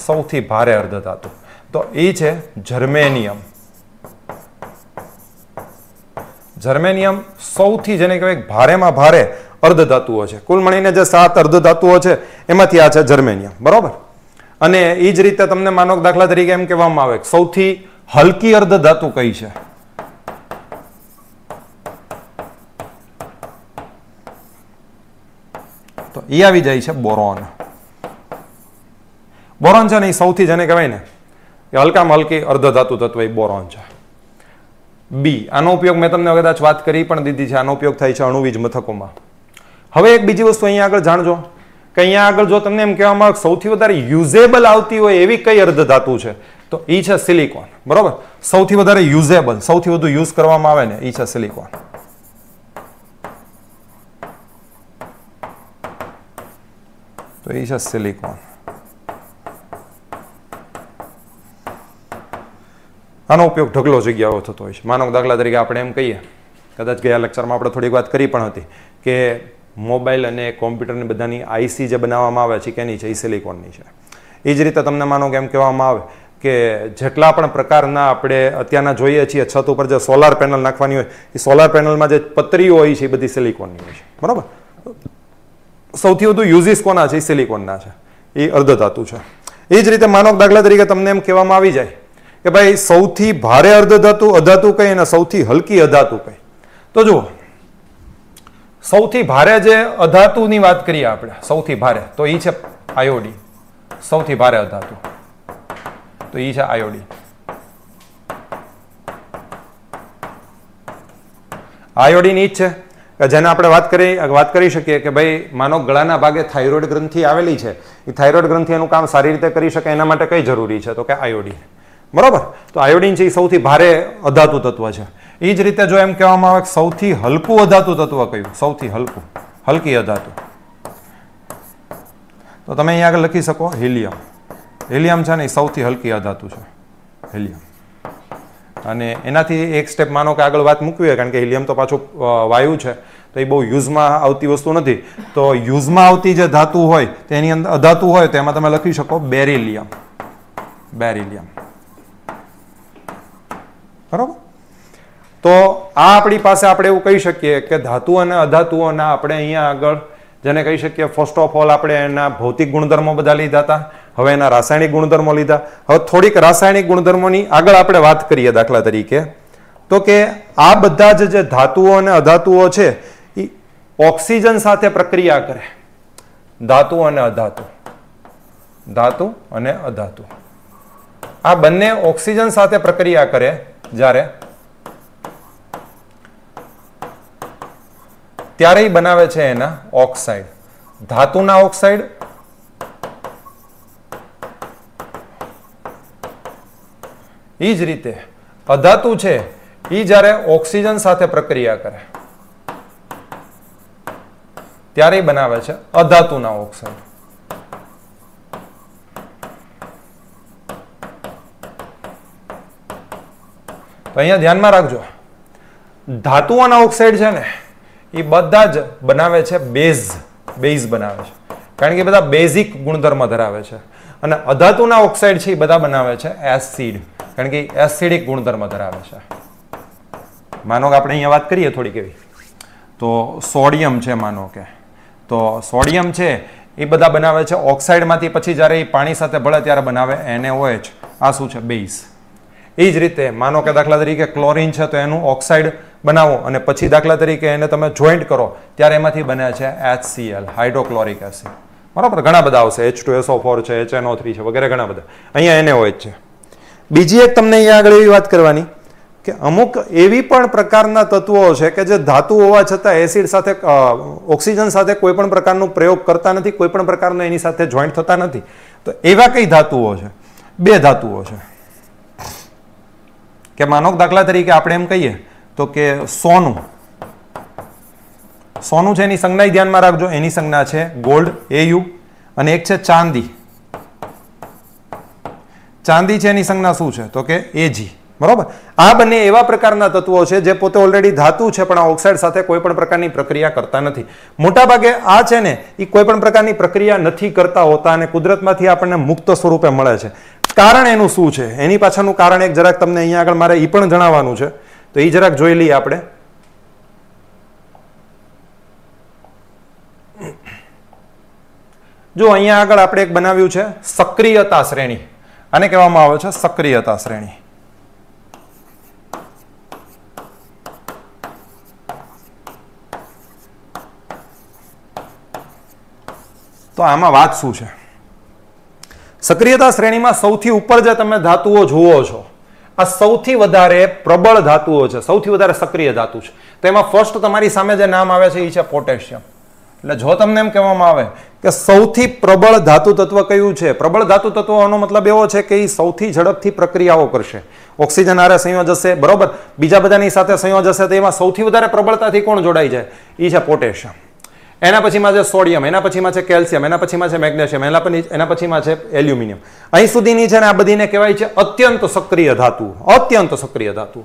સૌથી ભારે અર્ધધાતુ તો એ છે જર્મેનિયમ જર્મેનિયમ સૌથી જેને કહેવાય ભારેમાં ભારે અર્ધધાતુઓ છે કુલ મળીને જે સાત અર્ધધાતુઓ છે એમાંથી આ છે જર્મેનિયમ બરાબર અને એ જ રીતે તમને માનો દાખલા તરીકે એમ કહેવામાં આવે સૌથી હલકી અર્ધધાતુ કઈ છે તો એ આવી જાય છે બોરોન બોરોન છે ને એ સૌથી જેને કહેવાય ને એ હલકામાં હલકી અર્ધધાતુ તત્વ એ બોરોન છે બી આનો ઉપયોગ મેં તમને કદાચ વાત કરી પણ દીધી છે આનો ઉપયોગ થાય છે અણુવીજ મથકોમાં હવે એક બીજી વસ્તુ અહીંયા આગળ જાણજો કે અહીંયા આગળ જો તમને એમ કહેવામાં આવે સૌથી વધારે યુઝેબલ આવતી હોય એવી કઈ અર્ધધાતુ છે તો એ છે સિલિકોન બરોબર સૌથી વધારે યુઝેબલ સૌથી વધુ યુઝ કરવામાં આવે ને એ છે સિલિકોન તો એ છે સિલિકોન આનો ઉપયોગ ઢગલો જગ્યાઓ થતો હોય છે માનો દાખલા તરીકે આપણે એમ કહીએ કદાચ ગયા લેક્ચરમાં આપણે થોડીક વાત કરી પણ હતી કે મોબાઈલ અને કોમ્પ્યુટરની બધાની આઈસી જે બનાવવામાં આવે છે કેની છે એ સિલિકોનની છે એ જ રીતે તમને માનો કે એમ કહેવામાં આવે કે જેટલા પણ પ્રકારના આપણે અત્યારના જોઈએ છીએ છત ઉપર જે સોલાર પેનલ નાખવાની હોય એ સોલાર પેનલમાં જે પતરીઓ હોય છે એ બધી સિલિકોનની હોય છે બરાબર સૌથી વધુ યુઝિસ કોના છે એ સિલિકોનના છે એ અર્ધધાતુ છે એ જ રીતે માનો દાખલા તરીકે તમને એમ કહેવામાં આવી જાય કે ભાઈ સૌથી ભારે અર્ધધાતુ અધાતુ કઈ અને સૌથી હલકી અધાતુ કઈ તો જુઓ સૌથી ભારે જે અધાતુની વાત કરીએ આપણે સૌથી ભારે તો એ છે આયોડી સૌથી ભારે અધાતુ તો એ છે આયોડી આયોડીન ઈ જ છે કે જેને આપણે વાત કરી વાત કરી શકીએ કે ભાઈ માનો ગળાના ભાગે થાઇરોઇડ ગ્રંથિ આવેલી છે એ થાઇરોઇડ ગ્રંથિ એનું કામ સારી રીતે કરી શકે એના માટે કઈ જરૂરી છે તો કે આયોડીન બરાબર તો આયોડિન છે એ સૌથી ભારે અધાતુ તત્વ છે એ જ રીતે જો એમ કહેવામાં આવે કે સૌથી હલકું અધાતુ તત્વ કયું સૌથી હલકું હલકી અધાતુ તો તમે અહીંયા આગળ લખી શકો હિલિયમ હિલિયમ છે ને એ સૌથી હલકી અધાતુ છે હિલિયમ અને એનાથી એક સ્ટેપ માનો કે આગળ વાત મૂકવી હોય કારણ કે હિલિયમ તો પાછું વાયુ છે તો એ બહુ યુઝમાં આવતી વસ્તુ નથી તો યુઝમાં આવતી જે ધાતુ હોય તેની અંદર અધાતુ હોય તો એમાં તમે લખી શકો બેરિલિયમ બેરિલિયમ બરાબર તો આ આપણી પાસે આપણે એવું કહી શકીએ કે ધાતુ અને અધાતુઓના આપણે અહીંયા આગળ જેને કહી શકીએ ફર્સ્ટ ઓફ ઓલ આપણે એના ભૌતિક ગુણધર્મો બધા લીધા હતા હવે એના રાસાયણિક ગુણધર્મો લીધા હવે થોડીક રાસાયણિક ગુણધર્મોની આગળ આપણે વાત કરીએ દાખલા તરીકે તો કે આ બધા જ જે ધાતુઓ અને અધાતુઓ છે એ ઓક્સિજન સાથે પ્રક્રિયા કરે ધાતુ અને અધાતુ ધાતુ અને અધાતુ આ બંને ઓક્સિજન સાથે પ્રક્રિયા કરે જ્યારે ત્યારે બનાવે છે એના ઓક્સાઇડ ધાતુના ઓક્સાઇડ એ જ રીતે અધાતુ છે એ જ્યારે ઓક્સિજન સાથે પ્રક્રિયા કરે ત્યારે બનાવે છે અધાતુના ઓક્સાઇડ તો અહીંયા ધ્યાનમાં રાખજો ધાતુઓના ઓક્સાઇડ છે ને એ બધા જ બનાવે છે બેઝ બેઝ બનાવે છે કારણ કે બધા બેઝિક ગુણધર્મ ધરાવે છે અને અધાતુના ઓક્સાઇડ છે એ બધા બનાવે છે એસિડ કારણ કે એસિડિક ગુણધર્મ ધરાવે છે માનો કે આપણે અહીંયા વાત કરીએ થોડીક એવી તો સોડિયમ છે માનો કે તો સોડિયમ છે એ બધા બનાવે છે ઓક્સાઇડમાંથી પછી જ્યારે એ પાણી સાથે ભળે ત્યારે બનાવે એને આ શું છે બેઝ એ જ રીતે માનો કે દાખલા તરીકે ક્લોરિન છે તો એનું ઓક્સાઇડ બનાવો અને પછી દાખલા તરીકે એને તમે જોઈન્ટ કરો ત્યારે એમાંથી બને છે H C L hydrochloric acid બરાબર ઘણા બધા આવશે H two S O four છે એચ એન ઓ થ્રી છે વગેરે ઘણા બધા અહીંયા એને હોય છે બીજી એક તમને અહીંયા આગળ એવી વાત કરવાની કે અમુક એવી પણ પ્રકારના તત્વો છે કે જે ધાતુ હોવા છતાં એસિડ સાથે ઓક્સિજન સાથે કોઈ પણ પ્રકારનો પ્રયોગ કરતા નથી કોઈ પણ પ્રકારનો એની સાથે જોઈન્ટ થતા નથી તો એવા કઈ ધાતુઓ છે બે ધાતુઓ છે કે માનો દાખલા તરીકે આપણે એમ કહીએ તો કે સોનું સોનું છે એની સંજ્ઞા ધ્યાનમાં રાખજો એની સંજ્ઞા છે ગોલ્ડ એયુ અને એક છે ચાંદી ચાંદી છે એની સંજ્ઞા શું છે તો કે એજી બરોબર આ બંને એવા પ્રકારના તત્વો છે જે પોતે ઓલરેડી ધાતુ છે પણ આ ઓક્સાઇડ સાથે કોઈ પણ પ્રકારની પ્રક્રિયા કરતા નથી મોટાભાગે આ છે ને એ કોઈ પણ પ્રકારની પ્રક્રિયા નથી કરતા હોતા અને કુદરતમાંથી આપણને મુક્ત સ્વરૂપે મળે છે કારણ એનું શું છે એની પાછળનું કારણ એક જરાક તમને અહીંયા આગળ મારે એ પણ જણાવવાનું છે તો એ જરાક જોઈ લઈએ આપણે જો અહીંયા આગળ આપણે એક બનાવ્યું છે સક્રિયતા શ્રેણી આને કહેવામાં આવે છે સક્રિયતા શ્રેણી તો આમાં વાત શું છે સક્રિયતા શ્રેણીમાં સૌથી ઉપર જે તમે ધાતુઓ જુઓ છો આ સૌથી વધારે પ્રબળ ધાતુઓ છે સૌથી વધારે સક્રિય ધાતુ છે તો એમાં ફર્સ્ટ તમારી સામે જે નામ આવે છે એ છે પોટેશિયમ એટલે જો તમને એમ કહેવામાં આવે કે સૌથી પ્રબળ ધાતુ તત્વ કયું છે પ્રબળ ધાતુ તત્વનો મતલબ એવો છે કે એ સૌથી ઝડપથી પ્રક્રિયાઓ કરશે ઓક્સિજન આરે સંયોજશે બરોબર બીજા બધાની સાથે સંયોજશે તો એમાં સૌથી વધારે પ્રબળતાથી કોણ જોડાઈ જાય એ છે પોટેશિયમ એના પછીમાં છે સોડિયમ એના પછીમાં છે કેલ્શિયમ એના પછીમાં છે મેગ્નેશિયમ એના એના પછીમાં છે એલ્યુમિનિયમ અહીં સુધીની છે ને આ બધીને કહેવાય છે અત્યંત સક્રિય ધાતુ અત્યંત સક્રિય ધાતુ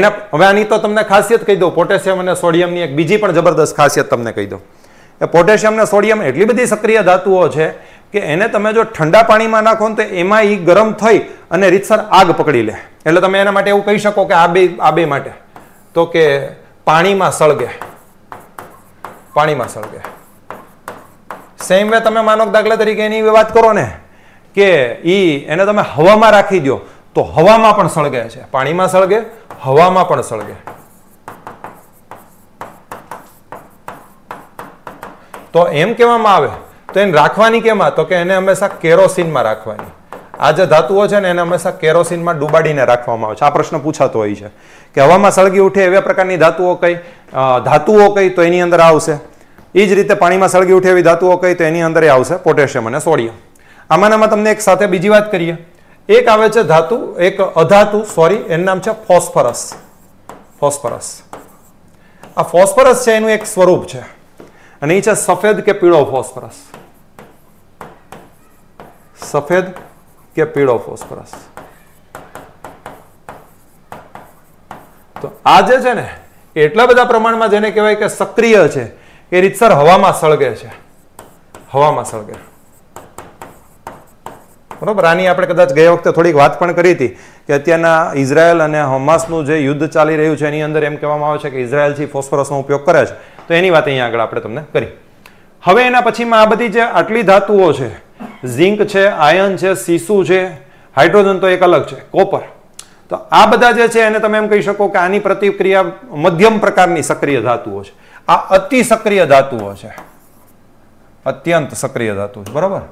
એના હવે આની તો તમને ખાસિયત કહી દઉં પોટેશિયમ અને સોડિયમની એક બીજી પણ જબરદસ્ત ખાસિયત તમને કહી દઉં એ પોટેશિયમ અને સોડિયમ એટલી બધી સક્રિય ધાતુઓ છે કે એને તમે જો ઠંડા પાણીમાં નાખો તો એમાં એ ગરમ થઈ અને રીતસર આગ પકડી લે એટલે તમે એના માટે એવું કહી શકો કે આ બે આ બે માટે તો કે પાણીમાં સળગે પાણીમાં સળગે સેમ વે તમે માનો દાખલા તરીકે એની વાત કરો ને કે એ એને તમે હવામાં રાખી દો તો હવામાં પણ સળગે છે પાણીમાં સળગે હવામાં પણ સળગે તો એમ કહેવામાં આવે તો એને રાખવાની કેમાં તો કે એને હંમેશા કેરોસીનમાં રાખવાની આ જે ધાતુઓ છે ને એને હંમેશા કેરોસીનમાં ડુબાડીને રાખવામાં આવે છે આ પ્રશ્ન પૂછાતો હોય છે કે હવામાં સળગી ઉઠે એવા પ્રકારની ધાતુઓ કઈ ધાતુઓ કઈ તો એની અંદર આવશે એ જ રીતે પાણીમાં સળગી ઉઠે એવી ધાતુઓ કઈ તો એની અંદર આવશે પોટેશિયમ અને સોડિયમ આમાંનામાં તમને એક સાથે બીજી વાત કરીએ એક આવે છે ધાતુ એક અધાતુ સોરી એનું નામ છે ફોસ્ફરસ ફોસ્ફરસ આ ફોસ્ફરસ છે એનું એક સ્વરૂપ છે અને એ છે સફેદ કે પીળો ફોસ્ફરસ સફેદ કે પીળો ફોસ્ફરસ તો આજે છે ને એટલા બધા પ્રમાણમાં જેને કહેવાય કે સક્રિય છે એ રીતસર હવામાં સળગે છે હવામાં સળગે બરોબર આની આપણે કદાચ ગયા વખતે થોડીક વાત પણ કરી હતી કે અત્યારના ઇઝરાયલ અને હમાસનું જે યુદ્ધ ચાલી રહ્યું છે એની અંદર એમ કહેવામાં આવે છે કે ઇઝરાયલથી ફોસ્ફરસનો ઉપયોગ કરે છે તો એની વાત અહીંયા આગળ આપણે તમને કરી હવે એના પછીમાં આ બધી જે આટલી ધાતુઓ છે ઝિંક છે આયન છે સીસુ છે હાઇડ્રોજન તો એક અલગ છે કોપર તો આ બધા જે છે એને તમે એમ કહી શકો કે આની પ્રતિક્રિયા મધ્યમ પ્રકારની સક્રિય ધાતુઓ છે આ અતિ સક્રિય ધાતુઓ છે અત્યંત સક્રિય ધાતુ બરોબર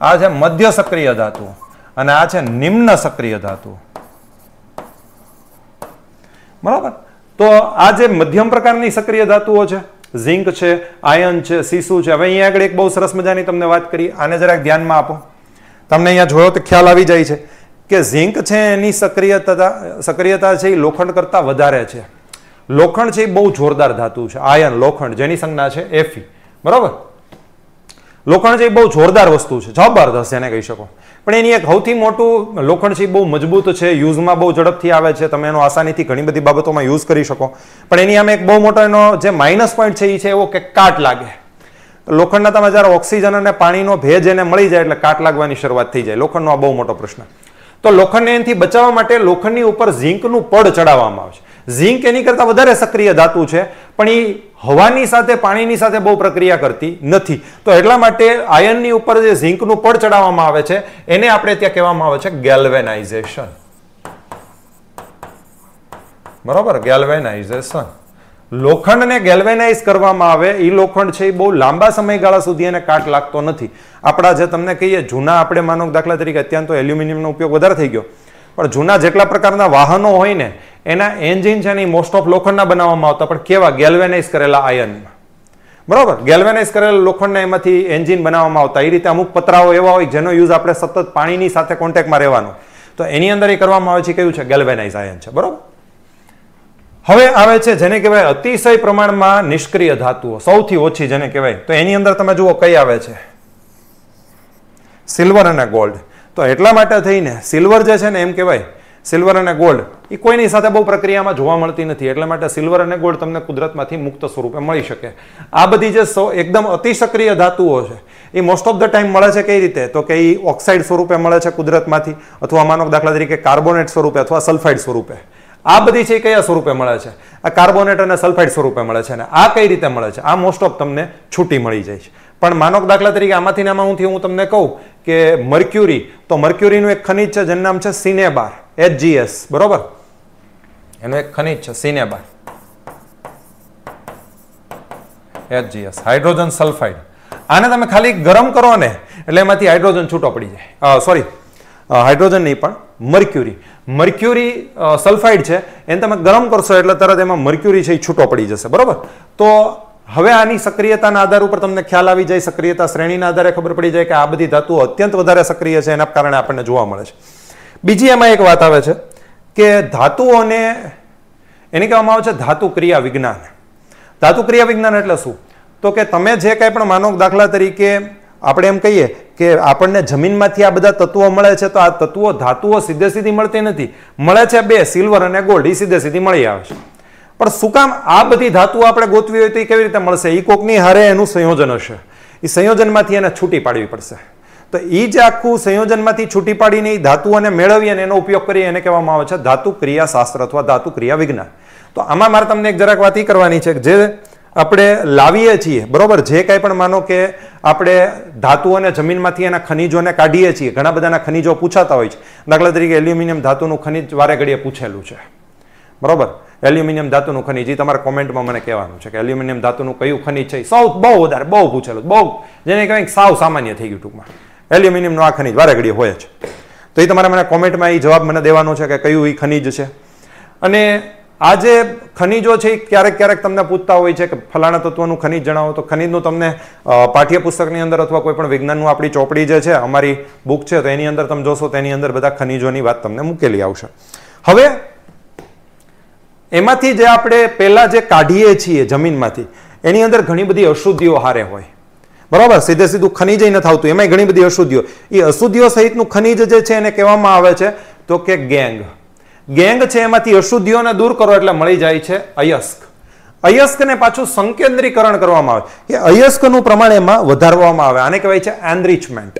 આ છે મધ્ય સક્રિય ધાતુઓ અને આ છે નિમ્ન સક્રિય ધાતુ બરાબર તો આ જે મધ્યમ પ્રકારની સક્રિય ધાતુઓ છે ઝીંક છે આયન છે સીસુ છે હવે અહીંયા આગળ એક બહુ સરસ મજાની તમને વાત કરી આને જરાક ધ્યાનમાં આપો તમને અહીંયા જોયો તો ખ્યાલ આવી જાય છે કે ઝીંક છે એની સક્રિયતા સક્રિયતા છે એ લોખંડ કરતાં વધારે છે લોખંડ છે એ બહુ જોરદાર ધાતુ છે આયન લોખંડ જેની સંજ્ઞા છે એફી બરાબર લોખંડ છે એ બહુ જોરદાર વસ્તુ છે જબરદસ્ત એને કહી શકો પણ એની એક સૌથી મોટું લોખંડ છે એ બહુ મજબૂત છે યુઝમાં બહુ ઝડપથી આવે છે તમે એનો આસાનીથી ઘણી બધી બાબતોમાં યુઝ કરી શકો પણ એની આમે એક બહુ મોટો એનો જે માઇનસ પોઈન્ટ છે એ છે એવો કે કાટ લાગે લોખંડના તમે જ્યારે ઓક્સિજન અને પાણીનો ભેજ એને મળી જાય એટલે કાટ લાગવાની શરૂઆત થઈ જાય લોખંડનો આ બહુ મોટો પ્રશ્ન તો લોખંડને એનથી બચાવવા માટે લોખંડની ઉપર ઝીંકનું પડ ચડાવવામાં આવે છે ઝીંક એની કરતાં વધારે સક્રિય ધાતુ છે પણ એ હવાની સાથે પાણીની સાથે બહુ પ્રક્રિયા કરતી નથી તો એટલા માટે આયનની ઉપર જે ઝીંકનું પડ ચડાવવામાં આવે છે એને આપણે ત્યાં કહેવામાં આવે છે ગેલ્વેનાઇઝેશન બરાબર ગેલ્વેનાઇઝેશન લોખંડને ગેલ્વેનાઇઝ કરવામાં આવે એ લોખંડ છે એ બહુ લાંબા સમયગાળા સુધી એને કાટ લાગતો નથી આપણા જે તમને કહીએ જૂના આપણે માનો દાખલા તરીકે અત્યંત તો એલ્યુમિનિયમનો ઉપયોગ વધારે થઈ ગયો પણ જૂના જેટલા પ્રકારના વાહનો હોય ને એના એન્જિન છે ને મોસ્ટ ઓફ લોખંડના બનાવવામાં આવતા પણ કેવા ગેલ્વેનાઇઝ કરેલા આયનમાં બરાબર ગેલ્વેનાઇઝ કરેલા લોખંડના એમાંથી એન્જિન બનાવવામાં આવતા એ રીતે અમુક પતરાઓ એવા હોય જેનો યુઝ આપણે સતત પાણીની સાથે કોન્ટેક્ટમાં રહેવાનો તો એની અંદર એ કરવામાં આવે છે કયું છે ગેલ્વેનાઇઝ આયન છે બરાબર હવે આવે છે જેને કહેવાય અતિશય પ્રમાણમાં નિષ્ક્રિય ધાતુઓ સૌથી ઓછી જેને કહેવાય તો એની અંદર તમે જુઓ કઈ આવે છે સિલ્વર અને ગોલ્ડ તો એટલા માટે થઈને સિલ્વર જે છે ને એમ કહેવાય સિલ્વર અને ગોલ્ડ એ કોઈની સાથે બહુ પ્રક્રિયામાં જોવા મળતી નથી એટલા માટે સિલ્વર અને ગોલ્ડ તમને કુદરતમાંથી મુક્ત સ્વરૂપે મળી શકે આ બધી જે એકદમ અતિસક્રિય ધાતુઓ છે એ મોસ્ટ ઓફ ધ ટાઈમ મળે છે કઈ રીતે તો કે એ ઓક્સાઇડ સ્વરૂપે મળે છે કુદરતમાંથી અથવા માનો દાખલા તરીકે કાર્બોનેટ સ્વરૂપે અથવા સલ્ફાઇડ સ્વરૂપે આ બધી છે કયા સ્વરૂપે મળે છે આ કાર્બોનેટ અને સલ્ફાઇડ સ્વરૂપે મળે છે અને આ કઈ રીતે મળે છે આ મોસ્ટ ઓફ તમને છૂટી મળી જાય છે પણ માનો દાખલા તરીકે આમાંથી આમાંથી હું તમને કહું કે મર્ક્યુરી તો મર્ક્યુરીનું એક ખનિજ છે જેનું નામ છે સિનેબાર એચજીએસ બરોબર એનું એક ખનિજ છે સિનેબાર એચજીએસ હાઇડ્રોજન સલ્ફાઇડ આને તમે ખાલી ગરમ કરો ને એટલે એમાંથી હાઇડ્રોજન છૂટો પડી જાય સોરી હાઇડ્રોજન નહીં પણ મર્ક્યુરી મર્ક્યુરી સલ્ફાઇડ છે એને તમે ગરમ કરશો એટલે તરત એમાં મર્ક્યુરી છે એ છૂટો પડી જશે બરાબર તો હવે આની સક્રિયતાના આધાર ઉપર તમને ખ્યાલ આવી જાય સક્રિયતા શ્રેણીના આધારે ખબર પડી જાય કે આ બધી ધાતુઓ અત્યંત વધારે સક્રિય છે એના કારણે આપણને જોવા મળે છે બીજી એમાં એક વાત આવે છે કે ધાતુઓને એને કહેવામાં આવે છે ધાતુ ક્રિયા વિજ્ઞાન ધાતુ ક્રિયા વિજ્ઞાન એટલે શું તો કે તમે જે કાંઈ પણ માનો દાખલા તરીકે આપણે એમ કહીએ કે આપણને જમીનમાંથી આ બધા તત્વો મળે છે તો આ તત્વો ધાતુઓ સીધે સીધી મળતી નથી મળે છે બે સિલ્વર અને ગોલ્ડ એ સીધે સીધી મળી આવે છે પણ શું કામ આ બધી ધાતુઓ આપણે ગોતવી હોય તો એ કેવી રીતે મળશે એ કોકની હારે એનું સંયોજન હશે એ સંયોજનમાંથી એને છૂટી પાડવી પડશે તો એ જ આખું સંયોજનમાંથી છૂટી પાડીને એ ધાતુઓને મેળવી અને એનો ઉપયોગ કરી એને કહેવામાં આવે છે ધાતુ ક્રિયાશાસ્ત્ર અથવા ધાતુ ક્રિયા વિજ્ઞાન તો આમાં મારે તમને એક જરાક વાત એ કરવાની છે કે જે આપણે લાવીએ છીએ બરોબર જે કાંઈ પણ માનો કે આપણે ધાતુઓને જમીનમાંથી એના ખનિજોને કાઢીએ છીએ ઘણા બધાના ખનિજો પૂછાતા હોય છે દાખલા તરીકે એલ્યુમિનિયમ ધાતુનું ખનિજ વારે ઘડીએ પૂછેલું છે બરોબર એલ્યુમિનિયમ ધાતુનું ખનિજ એ તમારા કોમેન્ટમાં મને કહેવાનું છે કે એલ્યુમિનિયમ ધાતુનું કયું ખનિજ છે સૌ બહુ વધારે બહુ પૂછેલું બહુ જેને કહેવાય સાવ સામાન્ય થઈ ગયું ટૂંકમાં એલ્યુમિનિયમનું આ ખનિજ વારે ઘડીએ હોય છે તો એ તમારે મને કોમેન્ટમાં એ જવાબ મને દેવાનો છે કે કયું એ ખનિજ છે અને આજે ખનીજો ખનિજો છે ક્યારેક ક્યારેક તમને પૂછતા હોય છે કે ફલાણા તત્વનું ખનિજ જણાવો તો ખનીજનું તમને પાઠ્યપુસ્તકની અંદર અથવા કોઈ પણ વિજ્ઞાનનું આપણી ચોપડી જે છે અમારી બુક છે તો એની અંદર તમે જોશો તેની અંદર બધા ખનીજોની વાત તમને મૂકેલી આવશે હવે એમાંથી જે આપણે પહેલાં જે કાઢીએ છીએ જમીનમાંથી એની અંદર ઘણી બધી અશુદ્ધિઓ હારે હોય બરાબર સીધે સીધું ખનીજ નથી આવતું એમાં ઘણી બધી અશુદ્ધિઓ એ અશુદ્ધિઓ સહિતનું ખનીજ જે છે એને કહેવામાં આવે છે તો કે ગેંગ ગેંગ છે એમાંથી અશુદ્ધિઓને દૂર કરો એટલે મળી જાય છે અયસ્ક અયસ્કને પાછું સંકેન્દ્રીકરણ કરવામાં આવે કે અયસ્કનું પ્રમાણ એમાં વધારવામાં આવે આને કહેવાય છે એનરિચમેન્ટ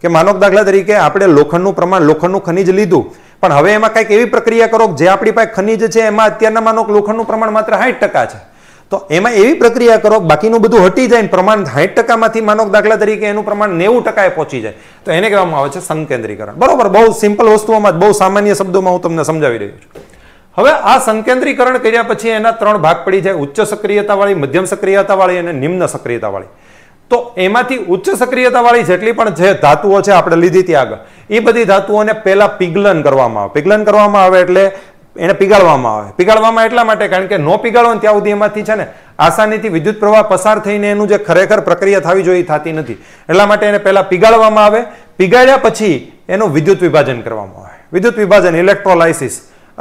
કે માનો દાખલા તરીકે આપણે લોખંડનું પ્રમાણ લોખંડનું ખનીજ લીધું પણ હવે એમાં કંઈક એવી પ્રક્રિયા કરો જે આપણી પાસે ખનીજ છે એમાં અત્યારના માનો લોખંડનું પ્રમાણ માત્ર સાઠ ટકા છે તો એમાં એવી પ્રક્રિયા કરો બાકીનું બધું હટી જાય ને પ્રમાણ સાઠ ટકામાંથી માનો દાખલા તરીકે એનું પ્રમાણ નેવું ટકાએ પહોંચી જાય તો એને કહેવામાં આવે છે સંકેન્દ્રીકરણ બરોબર બહુ સિમ્પલ વસ્તુઓમાં જ બહુ સામાન્ય શબ્દોમાં હું તમને સમજાવી રહ્યો છું હવે આ સંકેન્દ્રીકરણ કર્યા પછી એના ત્રણ ભાગ પડી જાય ઉચ્ચ સક્રિયતાવાળી મધ્યમ સક્રિયતાવાળી અને નિમ્ન સક્રિયતાવાળી તો એમાંથી ઉચ્ચ સક્રિયતાવાળી જેટલી પણ જે ધાતુઓ છે આપણે લીધી હતી આગળ એ બધી ધાતુઓને પહેલાં પિગલન કરવામાં આવે પિગલન કરવામાં આવે એટલે એને પીગાળવામાં આવે પીગાળવામાં એટલા માટે કારણ કે નો પીગાળો ત્યાં સુધી એમાંથી છે ને આસાનીથી વિદ્યુત પ્રવાહ પસાર થઈને એનું જે ખરેખર પ્રક્રિયા થવી જોઈએ થતી નથી એટલા માટે એને પહેલા પીગાળવામાં આવે પીગાળ્યા પછી એનું વિદ્યુત વિભાજન કરવામાં આવે વિદ્યુત વિભાજન ઇલેક્ટ્રોલાઇસિસ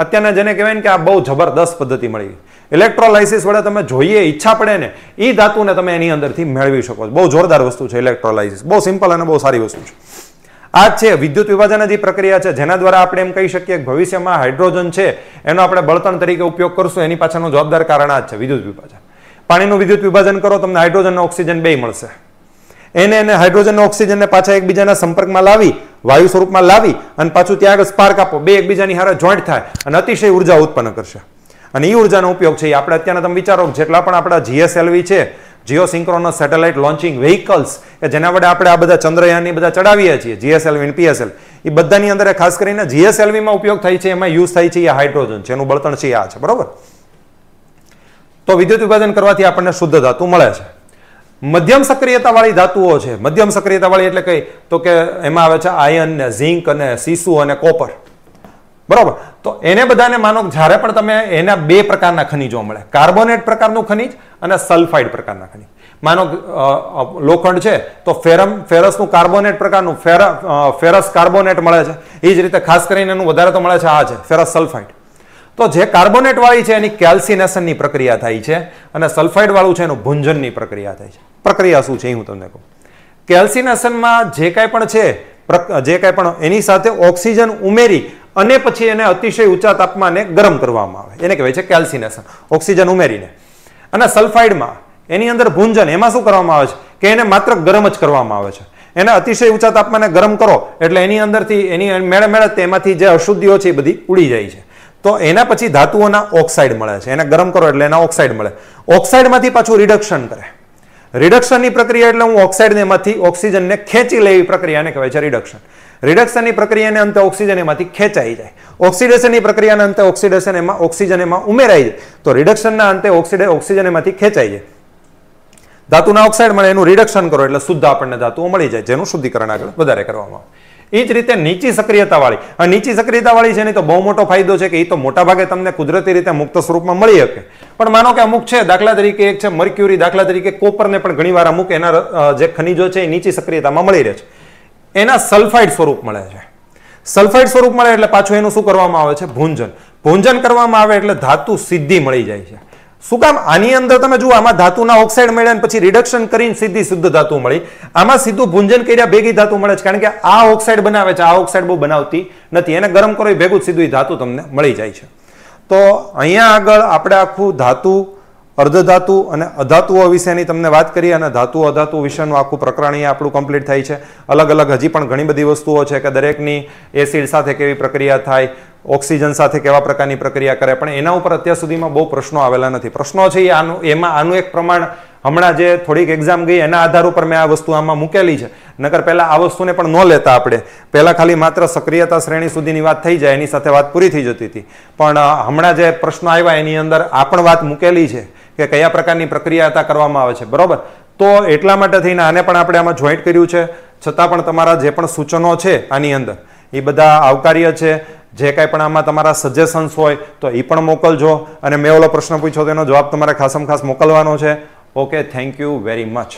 અત્યારે જેને કહેવાય ને કે આ બહુ જબરદસ્ત પદ્ધતિ મળી ગઈ ઇલેક્ટ્રોલાઇસિસ વડે તમે જોઈએ ઈચ્છા પડે ને એ ધાતુને તમે એની અંદરથી મેળવી શકો છો બહુ જોરદાર વસ્તુ છે ઇલેક્ટ્રોલાઇસિસ બહુ સિમ્પલ અને બહુ સારી વસ્તુ છે આ છે વિદ્યુત વિભાજનની જે પ્રક્રિયા છે જેના દ્વારા આપણે એમ કહી શકીએ કે ભવિષ્યમાં હાઇડ્રોજન છે એનો આપણે બળતણ તરીકે ઉપયોગ કરશું એની પાછળનું જવાબદાર કારણ આ છે વિદ્યુત વિભાજન પાણીનું વિદ્યુત વિભાજન કરો તમને હાઇડ્રોજન ઓક્સિજન બે મળશે એને એને હાઇડ્રોજન ઓક્સિજનને પાછા એકબીજાના સંપર્કમાં લાવી વાયુ સ્વરૂપમાં લાવી અને પાછું ત્યાં આગળ સ્પાર્ક આપો બે એકબીજાની હારે જોઈન્ટ થાય અને અતિશય ઉર્જા ઉત્પન્ન કરશે અને એ ઉર્જાનો ઉપયોગ છે એ આપણે અત્યારે તમે વિચારો જેટલા પણ આપણા જીએસએલવી છે geosynchronous satellite launching vehicles કે જેના વડે આપણે આ બધા ચંદ્રયાનની બધા ચડાવીએ છીએ જીએસએલવી પીએસએલ એ બધાની અંદર ખાસ કરીને જીએસએલવીમાં ઉપયોગ થાય છે એમાં યુઝ થાય છે એ હાઇડ્રોજન છે એનું બળતણ છે આ છે બરોબર તો વિદ્યુત વિભાજન કરવાથી આપણને શુદ્ધ ધાતુ મળે છે મધ્યમ સક્રિયતાવાળી ધાતુઓ છે મધ્યમ સક્રિયતાવાળી એટલે કઈ તો કે એમાં આવે છે આયન ને ઝીંક અને સીસુ અને કોપર બરાબર તો એને બધાને માનો જ્યારે પણ તમે એના બે પ્રકારના ખનિજો મળે કાર્બોનેટ પ્રકારનું ખનિજ અને સલ્ફાઇડ પ્રકારના ખનિજ માનો લોખંડ છે તો ફેરમ ફેરસનું કાર્બોનેટ પ્રકારનું ફેરસ કાર્બોનેટ મળે છે એ જ રીતે ખાસ કરીને એનું વધારે તો મળે છે આ છે ફેરસ સલ્ફાઇડ તો જે કાર્બોનેટ વાળી છે એની કેલ્સિનેશનની પ્રક્રિયા થાય છે અને સલ્ફાઇડ વાળું છે એનું ભુંજનની પ્રક્રિયા થાય છે પ્રક્રિયા શું છે એ હું તમને કહું કેલ્સિનેશનમાં જે કાંઈ પણ છે જે કાંઈ પણ એની સાથે ઓક્સિજન ઉમેરી અને પછી એને અતિશય ઊંચા તાપમાને ગરમ કરવામાં આવે એને કહેવાય છે કેલ્સિનેશન ઓક્સિજન ઉમેરીને અને સલ્ફાઇડમાં એની અંદર ભૂંજન એમાં શું કરવામાં આવે છે કે એને માત્ર ગરમ જ કરવામાં આવે છે એને અતિશય ઊંચા તાપમાને ગરમ કરો એટલે એની અંદરથી એની મેળે મેળે તેમાંથી જે અશુદ્ધિઓ છે એ બધી ઉડી જાય છે તો એના પછી ધાતુઓના ઓક્સાઇડ મળે છે એને ગરમ કરો એટલે એના ઓક્સાઇડ મળે ઓક્સાઇડમાંથી પાછું રિડક્શન કરે રિડક્શનની પ્રક્રિયા એટલે હું ઓક્સાઇડને એમાંથી ઓક્સિજનને ખેંચી લેવી એવી પ્રક્રિયાને કહેવાય છે રિડક્શન રિડક્શનની પ્રક્રિયાને અંતે ઓક્સિજન એમાંથી ખેંચાઈ જાય ઓક્સિડેશનની પ્રક્રિયાને અંતે ઓક્સિડેશન એમાં ઓક્સિજન એમાં ઉમેરાય જાય તો રિડક્શનના અંતે ઓક્સિડે ઓક્સિજન એમાંથી ખેંચાઈ જાય ધાતુના ઓક્સાઇડ મળે એનું રિડક્શન કરો એટલે શુદ્ધ આપણને ધાતુઓ મળી જાય જેનું શુદ્ધિકરણ આગળ વધારે કરવામાં આવે એ જ રીતે નીચી સક્રિયતાવાળી અને નીચી સક્રિયતાવાળી છે ને તો બહુ મોટો ફાયદો છે કે એ તો મોટા ભાગે તમને કુદરતી રીતે મુક્ત સ્વરૂપમાં મળી શકે પણ માનો કે અમુક છે દાખલા તરીકે એક છે મર્ક્યુરી દાખલા તરીકે કોપરને પણ ઘણી વાર અમુક એના જે ખનીજો છે એ નીચી સક્રિયતામાં મળી રહે છે એના સલ્ફાઇડ સ્વરૂપ મળે છે સલ્ફાઇડ સ્વરૂપ મળે એટલે પાછું એનું શું કરવામાં આવે છે ભૂંજન ભૂંજન કરવામાં આવે એટલે ધાતુ સિદ્ધિ મળી જાય છે શું કામ આની અંદર તમે જુઓ આમાં ધાતુના ઓક્સાઇડ મળ્યા અને પછી રિડક્શન કરીને સીધી શુદ્ધ ધાતુ મળી આમાં સીધું ભૂંજન કર્યા ભેગી ધાતુ મળે છે કારણ કે આ ઓક્સાઇડ બનાવે છે આ ઓક્સાઇડ બહુ બનાવતી નથી એને ગરમ કરો ભેગું સીધું ધાતુ તમને મળી જાય છે તો અહીંયા આગળ આપણે આખું ધાતુ અર્ધધાતુ અને અધાતુઓ વિશેની તમને વાત કરી અને ધાતુ અધાતુ વિશેનું આખું પ્રકરણ આપણું કમ્પ્લીટ થાય છે અલગ અલગ હજી પણ ઘણી બધી વસ્તુઓ છે કે દરેકની એસિડ સાથે કેવી પ્રક્રિયા થાય ઓક્સિજન સાથે કેવા પ્રકારની પ્રક્રિયા કરે પણ એના ઉપર અત્યાર સુધીમાં બહુ પ્રશ્નો આવેલા નથી પ્રશ્નો છે એ આનું એમાં આનું એક પ્રમાણ હમણાં જે થોડીક એક્ઝામ ગઈ એના આધાર ઉપર મેં આ વસ્તુ આમાં મૂકેલી છે નકર પહેલાં આ વસ્તુને પણ ન લેતા આપણે પહેલાં ખાલી માત્ર સક્રિયતા શ્રેણી સુધીની વાત થઈ જાય એની સાથે વાત પૂરી થઈ જતી હતી પણ હમણાં જે પ્રશ્નો આવ્યા એની અંદર આ પણ વાત મૂકેલી છે કે કયા પ્રકારની પ્રક્રિયા કરવામાં આવે છે બરાબર તો એટલા માટે થઈને આને પણ આપણે આમાં જોઈન્ટ કર્યું છે છતાં પણ તમારા જે પણ સૂચનો છે આની અંદર એ બધા આવકાર્ય છે જે કાંઈ પણ આમાં તમારા સજેશન્સ હોય તો એ પણ મોકલજો અને મેં ઓલો પ્રશ્ન પૂછ્યો તેનો જવાબ તમારે ખાસમ ખાસ મોકલવાનો છે okay thank you very much